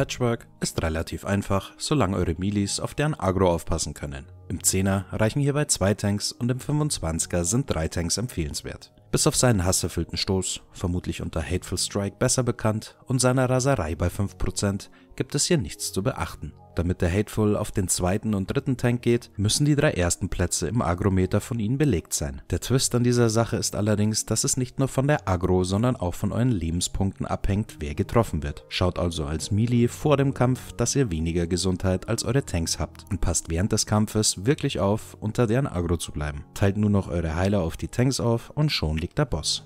Patchwork ist relativ einfach, solange eure Milis auf deren Agro aufpassen können. Im 10er reichen hierbei 2 Tanks und im 25er sind 3 Tanks empfehlenswert. Bis auf seinen hasserfüllten Stoß, vermutlich unter Hateful Strike besser bekannt, und seiner Raserei bei 5%, gibt es hier nichts zu beachten. Damit der Hateful auf den zweiten und dritten Tank geht, müssen die drei ersten Plätze im Agrometer von ihnen belegt sein. Der Twist an dieser Sache ist allerdings, dass es nicht nur von der Agro, sondern auch von euren Lebenspunkten abhängt, wer getroffen wird. Schaut also als Melee vor dem Kampf, dass ihr weniger Gesundheit als eure Tanks habt und passt während des Kampfes wirklich auf, unter deren Agro zu bleiben. Teilt nur noch eure Heiler auf die Tanks auf und schon liegt der Boss.